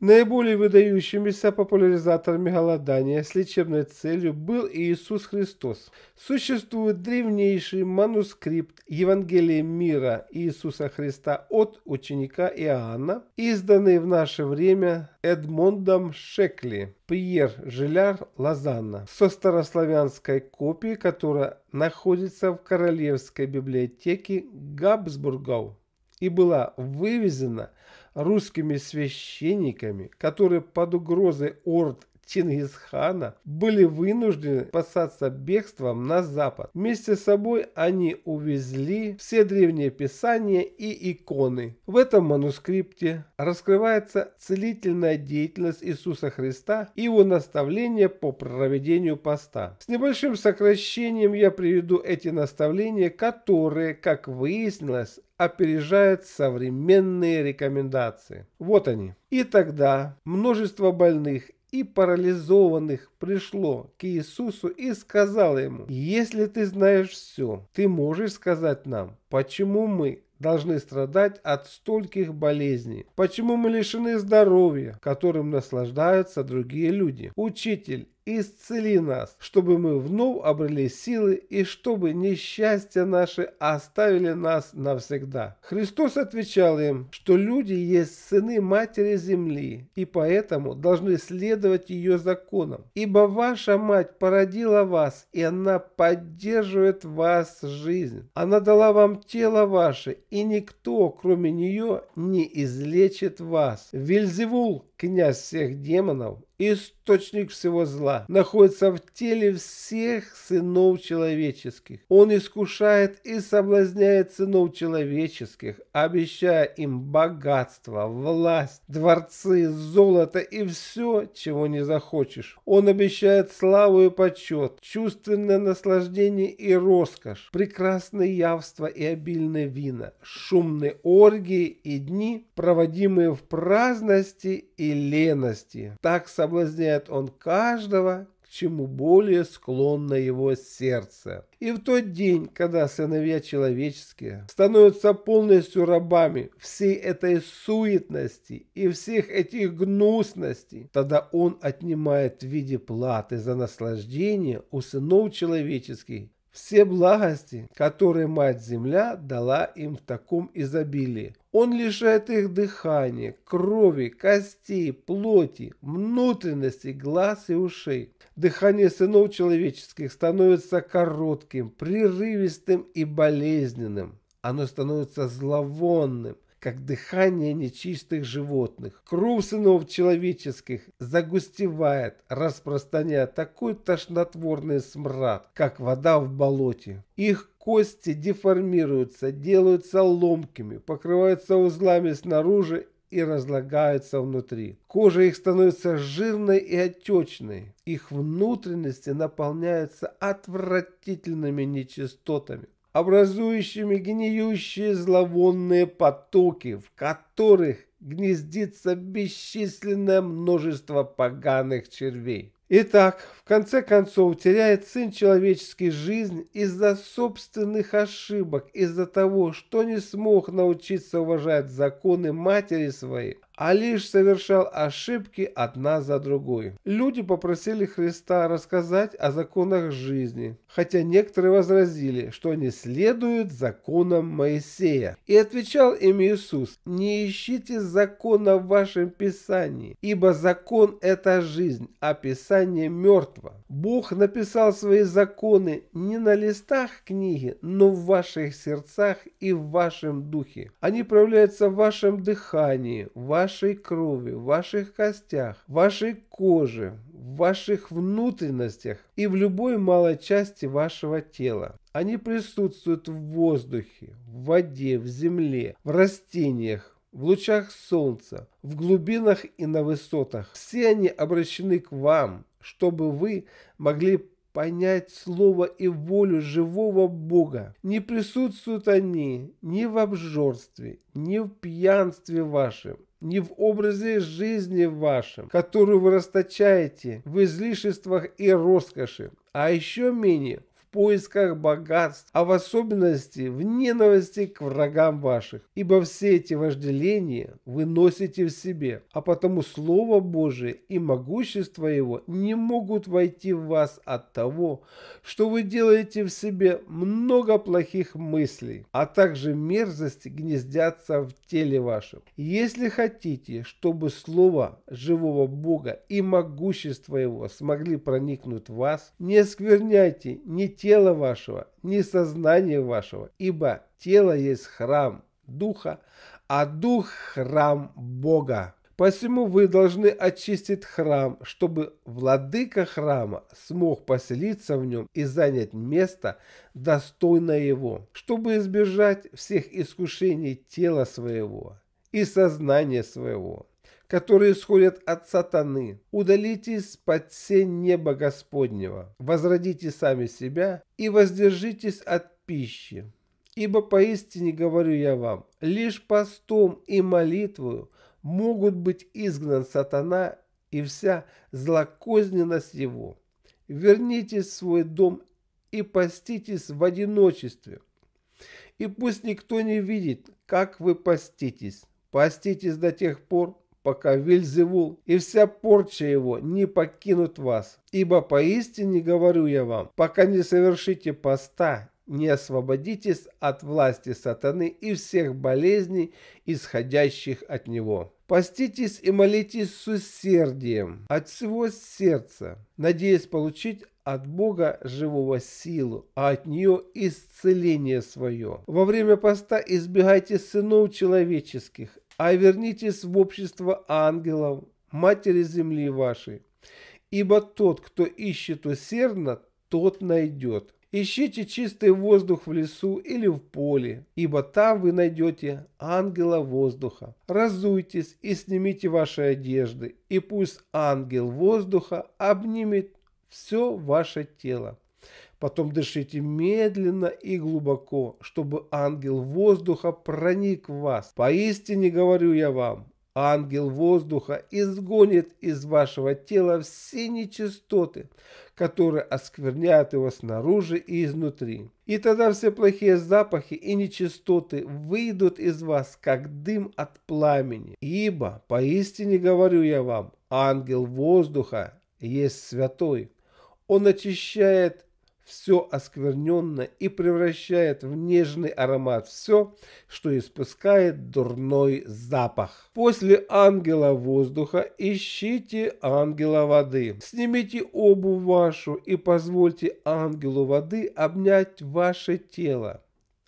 Наиболее выдающимися популяризаторами голодания с лечебной целью был Иисус Христос. Существует древнейший манускрипт Евангелия мира Иисуса Христа от ученика Иоанна, изданный в наше время Эдмондом Шекли, Пьер Жиляр Лазанна, со старославянской копией, которая находится в Королевской библиотеке Габсбургов и была вывезена русскими священниками, которые под угрозой орд Чингисхана, были вынуждены спасаться бегством на запад. Вместе с собой они увезли все древние писания и иконы. В этом манускрипте раскрывается целительная деятельность Иисуса Христа и его наставления по проведению поста. С небольшим сокращением я приведу эти наставления, которые, как выяснилось, опережает современные рекомендации. Вот они. И тогда множество больных и парализованных пришло к Иисусу и сказало ему, «Если ты знаешь все, ты можешь сказать нам, почему мы должны страдать от стольких болезней? Почему мы лишены здоровья, которым наслаждаются другие люди? Учитель, исцели нас, чтобы мы вновь обрели силы и чтобы несчастья наши оставили нас навсегда. Христос отвечал им, что люди есть сыны матери земли и поэтому должны следовать ее законам. Ибо ваша мать породила вас, и она поддерживает вас жизнь. Она дала вам тело ваше, и никто, кроме нее, не излечит вас. Вельзевул, князь всех демонов, источник всего зла, находится в теле всех сынов человеческих. Он искушает и соблазняет сынов человеческих, обещая им богатство, власть, дворцы, золото и все, чего не захочешь. Он обещает славу и почет, чувственное наслаждение и роскошь, прекрасные явства и обильное вина, шумные оргии и дни, проводимые в праздности и лености. Так собой соблазняет он каждого, к чему более склонно его сердце. И в тот день, когда сыновья человеческие становятся полностью рабами всей этой суетности и всех этих гнусностей, тогда он отнимает в виде платы за наслаждение у сынов человеческих все благости, которые Мать-Земля дала им в таком изобилии. Он лишает их дыхания, крови, костей, плоти, внутренности, глаз и ушей. Дыхание сынов человеческих становится коротким, прерывистым и болезненным. Оно становится зловонным, как дыхание нечистых животных. Кровь сынов человеческих загустевает, распространяя такой тошнотворный смрад, как вода в болоте. Их кости деформируются, делаются ломкими, покрываются узлами снаружи и разлагаются внутри. Кожа их становится жирной и отечной. Их внутренности наполняются отвратительными нечистотами образующими гниющие зловонные потоки, в которых гнездится бесчисленное множество поганых червей. Итак, в конце концов, теряет сын человеческий жизнь из-за собственных ошибок, из-за того, что не смог научиться уважать законы матери своей, а лишь совершал ошибки одна за другой. Люди попросили Христа рассказать о законах жизни, хотя некоторые возразили, что они следуют законам Моисея. И отвечал им Иисус, «Не ищите закона в вашем Писании, ибо закон – это жизнь, а Писание – мертво. Бог написал свои законы не на листах книги, но в ваших сердцах и в вашем духе. Они проявляются в вашем дыхании, в вашем вашей крови, в ваших костях, в вашей коже, в ваших внутренностях и в любой малой части вашего тела. Они присутствуют в воздухе, в воде, в земле, в растениях, в лучах солнца, в глубинах и на высотах. Все они обращены к вам, чтобы вы могли понять слово и волю живого Бога. Не присутствуют они ни в обжорстве, ни в пьянстве вашем, не в образе жизни вашем, который вы расточаете в излишествах и роскоши, а еще менее поисках богатств, а в особенности в ненависти к врагам ваших, ибо все эти вожделения вы носите в себе, а потому Слово Божие и могущество Его не могут войти в вас от того, что вы делаете в себе много плохих мыслей, а также мерзости гнездятся в теле вашем. Если хотите, чтобы слово живого Бога и могущество Его смогли проникнуть в вас, не оскверняйте ни тела вашего, не сознания вашего, ибо тело есть храм духа, а дух – храм Бога. Посему вы должны очистить храм, чтобы владыка храма смог поселиться в нем и занять место, достойное его, чтобы избежать всех искушений тела своего и сознания своего которые исходят от сатаны. Удалитесь под сень неба Господнего, возродите сами себя и воздержитесь от пищи. Ибо поистине говорю я вам, лишь постом и молитвою могут быть изгнан сатана и вся злокозненность его. Вернитесь в свой дом и поститесь в одиночестве. И пусть никто не видит, как вы поститесь. Поститесь до тех пор, пока Вельзевул и вся порча его не покинут вас. Ибо поистине говорю я вам, пока не совершите поста, не освободитесь от власти сатаны и всех болезней, исходящих от него. Поститесь и молитесь с усердием от всего сердца, надеясь получить от Бога живого силу, а от нее исцеление свое. Во время поста избегайте сынов человеческих, а вернитесь в общество ангелов, матери земли вашей. Ибо тот, кто ищет усердно, тот найдет. Ищите чистый воздух в лесу или в поле, ибо там вы найдете ангела воздуха. Разуйтесь и снимите ваши одежды, и пусть ангел воздуха обнимет все ваше тело. Потом дышите медленно и глубоко, чтобы ангел воздуха проник в вас. Поистине говорю я вам, ангел воздуха изгонит из вашего тела все нечистоты, которые оскверняют его снаружи и изнутри. И тогда все плохие запахи и нечистоты выйдут из вас, как дым от пламени. Ибо, поистине говорю я вам, ангел воздуха есть святой. Он очищает все оскверненное и превращает в нежный аромат все, что испускает дурной запах. После ангела воздуха ищите ангела воды. Снимите обувь вашу и позвольте ангелу воды обнять ваше тело.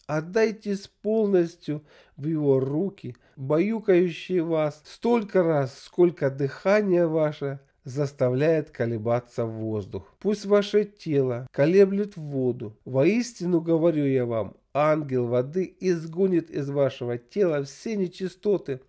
Отдайтесь полностью в его руки, баюкающие вас столько раз, сколько дыхание ваше – заставляет колебаться воздух. Пусть ваше тело колеблет воду. Воистину говорю я вам, ангел воды изгонит из вашего тела все нечистоты,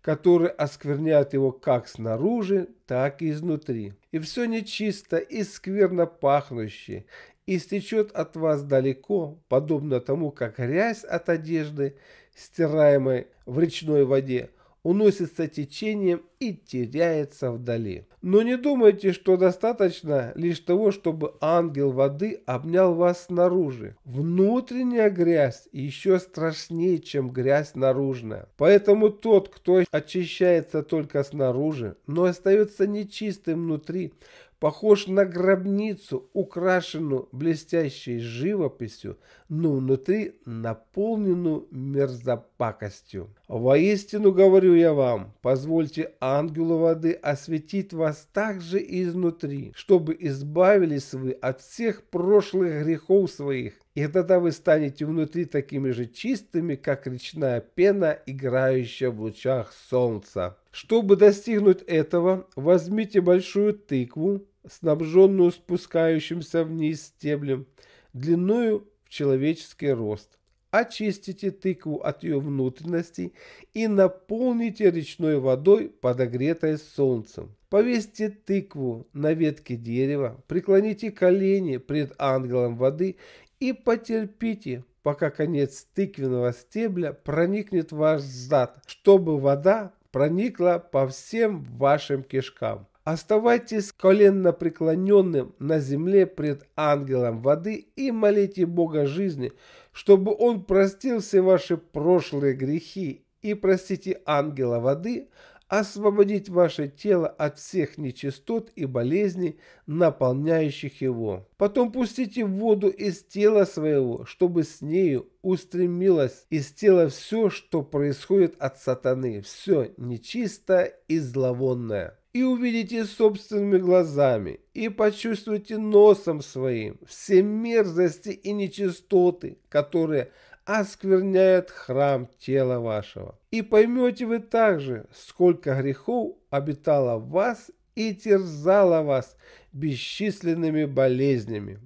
которые оскверняют его как снаружи, так и изнутри. И все нечисто и скверно пахнущее истечет от вас далеко, подобно тому, как грязь от одежды, стираемой в речной воде – уносится течением и теряется вдали. Но не думайте, что достаточно лишь того, чтобы ангел воды обнял вас снаружи. Внутренняя грязь еще страшнее, чем грязь наружная. Поэтому тот, кто очищается только снаружи, но остается нечистым внутри, похож на гробницу, украшенную блестящей живописью, но внутри наполненную мерзопакостью. Воистину говорю я вам, позвольте ангелу воды осветить вас также изнутри, чтобы избавились вы от всех прошлых грехов своих, и тогда вы станете внутри такими же чистыми, как речная пена, играющая в лучах солнца. Чтобы достигнуть этого, возьмите большую тыкву, снабженную спускающимся вниз стеблем, длиною в человеческий рост. Очистите тыкву от ее внутренностей и наполните речной водой, подогретой солнцем. Повесьте тыкву на ветке дерева, преклоните колени пред ангелом воды и потерпите, пока конец тыквенного стебля проникнет в ваш зад, чтобы вода проникла по всем вашим кишкам. Оставайтесь коленно преклоненным на земле пред ангелом воды и молите Бога жизни, чтобы Он простил все ваши прошлые грехи и простите ангела воды, освободить ваше тело от всех нечистот и болезней, наполняющих его. Потом пустите воду из тела своего, чтобы с нею устремилось из тела все, что происходит от сатаны, все нечистое и зловонное и увидите собственными глазами, и почувствуйте носом своим все мерзости и нечистоты, которые оскверняют храм тела вашего. И поймете вы также, сколько грехов обитало в вас и терзало вас бесчисленными болезнями.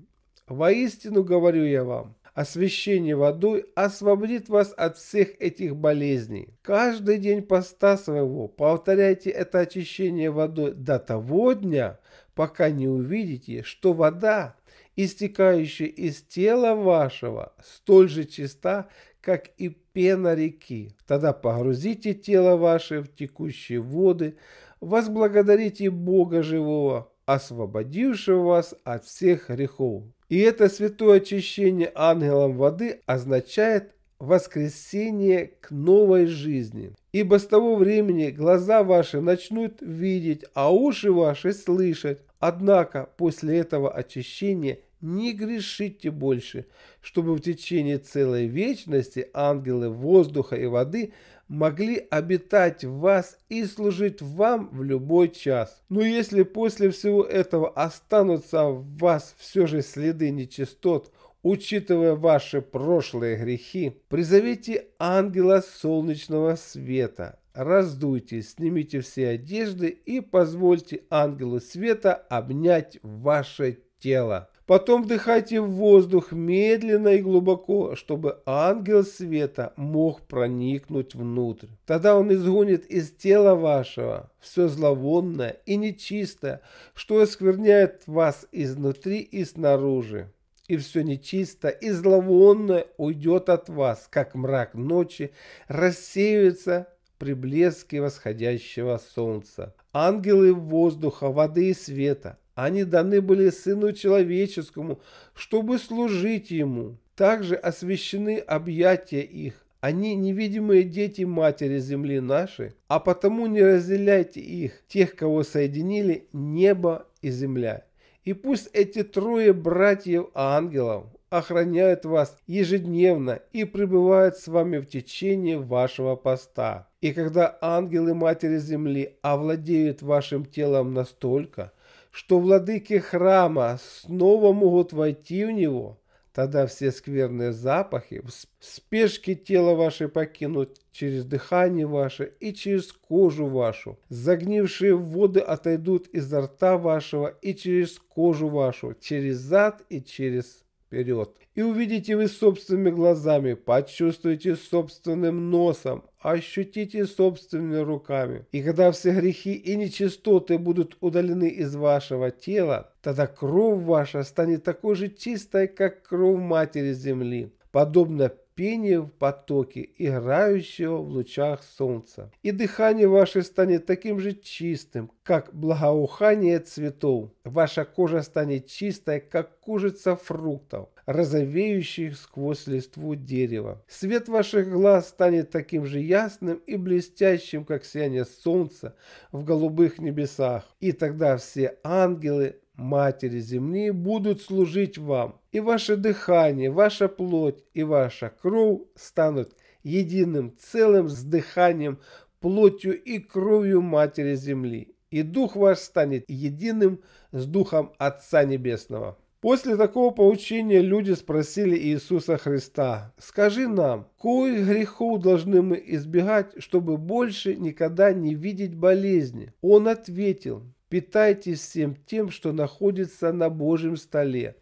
Воистину говорю я вам, освящение водой освободит вас от всех этих болезней. Каждый день поста своего повторяйте это очищение водой до того дня, пока не увидите, что вода, истекающая из тела вашего, столь же чиста, как и пена реки. Тогда погрузите тело ваше в текущие воды, возблагодарите Бога живого, освободившего вас от всех грехов. И это святое очищение ангелом воды означает воскресение к новой жизни. Ибо с того времени глаза ваши начнут видеть, а уши ваши слышать. Однако после этого очищения не грешите больше, чтобы в течение целой вечности ангелы воздуха и воды – могли обитать в вас и служить вам в любой час. Но если после всего этого останутся в вас все же следы нечистот, учитывая ваши прошлые грехи, призовите ангела солнечного света, раздуйтесь, снимите все одежды и позвольте ангелу света обнять ваше тело. Потом вдыхайте в воздух медленно и глубоко, чтобы ангел света мог проникнуть внутрь. Тогда он изгонит из тела вашего все зловонное и нечистое, что оскверняет вас изнутри и снаружи. И все нечисто и зловонное уйдет от вас, как мрак ночи рассеивается при блеске восходящего солнца. Ангелы воздуха, воды и света они даны были Сыну Человеческому, чтобы служить Ему. Также освящены объятия их. Они невидимые дети Матери Земли нашей, а потому не разделяйте их, тех, кого соединили небо и земля. И пусть эти трое братьев-ангелов охраняют вас ежедневно и пребывают с вами в течение вашего поста. И когда ангелы Матери Земли овладеют вашим телом настолько – что владыки храма снова могут войти в него, тогда все скверные запахи в спешке тела ваше покинут через дыхание ваше и через кожу вашу. Загнившие воды отойдут изо рта вашего и через кожу вашу, через зад и через вперед. И увидите вы собственными глазами, почувствуйте собственным носом, ощутите собственными руками. И когда все грехи и нечистоты будут удалены из вашего тела, тогда кровь ваша станет такой же чистой, как кровь Матери Земли. Подобно пение в потоке, играющего в лучах солнца. И дыхание ваше станет таким же чистым, как благоухание цветов. Ваша кожа станет чистой, как кожица фруктов, розовеющих сквозь листву дерева. Свет ваших глаз станет таким же ясным и блестящим, как сияние солнца в голубых небесах. И тогда все ангелы матери земные будут служить вам, и ваше дыхание, ваша плоть и ваша кровь станут единым целым с дыханием, плотью и кровью матери земли, и дух ваш станет единым с духом Отца Небесного». После такого поучения люди спросили Иисуса Христа, «Скажи нам, коих грехов должны мы избегать, чтобы больше никогда не видеть болезни?» Он ответил, Питайтесь всем тем, что находится на Божьем столе,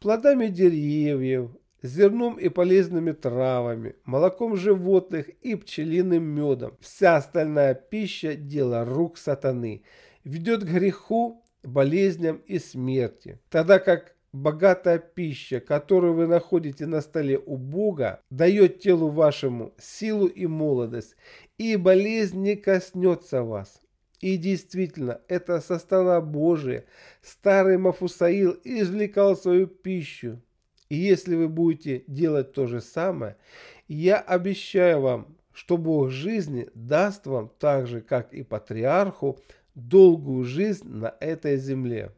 плодами деревьев, зерном и полезными травами, молоком животных и пчелиным медом. Вся остальная пища – дело рук сатаны, ведет к греху, болезням и смерти. Тогда как богатая пища, которую вы находите на столе у Бога, дает телу вашему силу и молодость, и болезнь не коснется вас. И действительно, это со Божия старый Мафусаил извлекал свою пищу. И если вы будете делать то же самое, я обещаю вам, что Бог жизни даст вам так же, как и патриарху, долгую жизнь на этой земле.